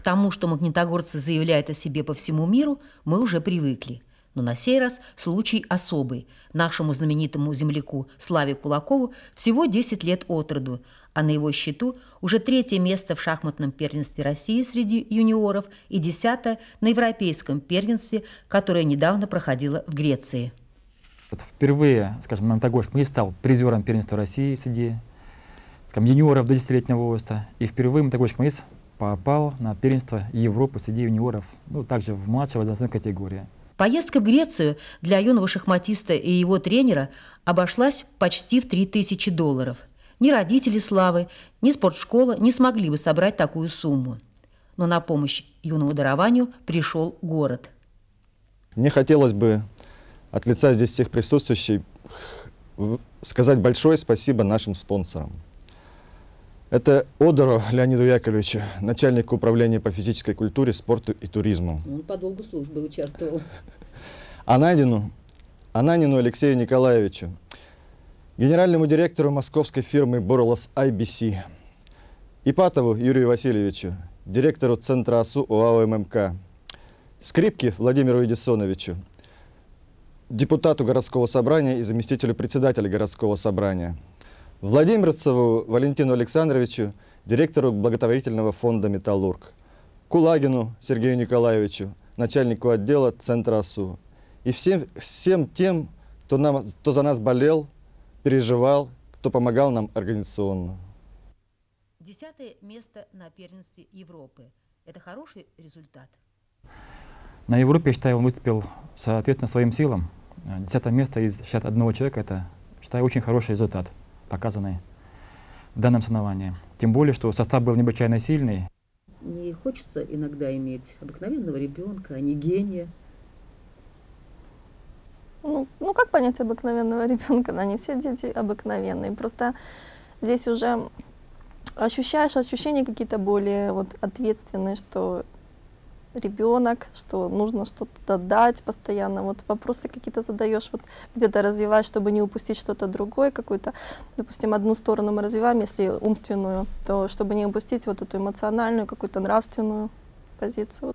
К тому, что магнитогорцы заявляют о себе по всему миру, мы уже привыкли. Но на сей раз случай особый. Нашему знаменитому земляку Славе Кулакову всего 10 лет от роду, а на его счету уже третье место в шахматном первенстве России среди юниоров и десятое на европейском первенстве, которое недавно проходило в Греции. Вот впервые, скажем, Монтагошек не стал призером первенства России среди скажем, юниоров до 10-летнего возраста. И впервые Монтагошек Маис попал на первенство Европы среди юниоров, ну, также в младшей возрастной категории. Поездка в Грецию для юного шахматиста и его тренера обошлась почти в 3000 долларов. Ни родители Славы, ни спортшкола не смогли бы собрать такую сумму. Но на помощь юному дарованию пришел город. Мне хотелось бы от лица здесь всех присутствующих сказать большое спасибо нашим спонсорам. Это Одору Леониду Яковлевичу, начальнику управления по физической культуре, спорту и туризму. Он по долгу службы участвовал. Ананину, а Ананину Алексею Николаевичу, генеральному директору московской фирмы «Борлос IBC, Ипатову Юрию Васильевичу, директору Центра АСУ ОАО ММК, Скрипке Владимиру Эдисоновичу, депутату городского собрания и заместителю председателя городского собрания – Владимирцеву Валентину Александровичу, директору благотворительного фонда «Металлург», Кулагину Сергею Николаевичу, начальнику отдела Центра СУ и всем, всем тем, кто, нам, кто за нас болел, переживал, кто помогал нам организационно. Десятое место на первенстве Европы. Это хороший результат. На Европе, я считаю, он выступил соответственно своим силам. Десятое место из 61 человека – это, считаю, очень хороший результат показаны в данном соревновании. Тем более, что состав был необычайно сильный. Не хочется иногда иметь обыкновенного ребенка, а не гения. Ну, ну как понять обыкновенного ребенка? Да, ну, не все дети обыкновенные. Просто здесь уже ощущаешь ощущения какие-то более вот ответственные, что ребенок, что нужно что-то дать постоянно, вот вопросы какие-то задаешь, вот где-то развивать, чтобы не упустить что-то другое, какую-то, допустим, одну сторону мы развиваем, если умственную, то чтобы не упустить вот эту эмоциональную, какую-то нравственную позицию.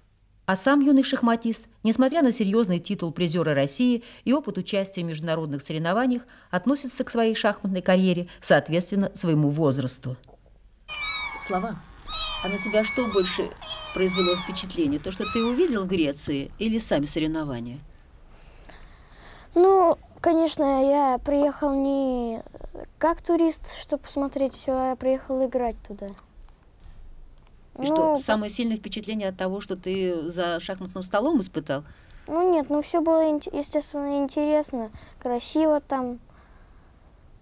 А сам юный шахматист, несмотря на серьезный титул призера России и опыт участия в международных соревнованиях, относится к своей шахматной карьере, соответственно, своему возрасту. Слова. А на тебя что больше произвело впечатление? То, что ты увидел в Греции или сами соревнования? Ну, конечно, я приехал не как турист, чтобы посмотреть все, а я приехал играть туда. И ну, что, самое сильное впечатление от того, что ты за шахматным столом испытал? Ну нет, ну все было, естественно, интересно, красиво там.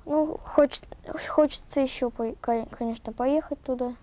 Ну, хоч, хочется еще, конечно, поехать туда.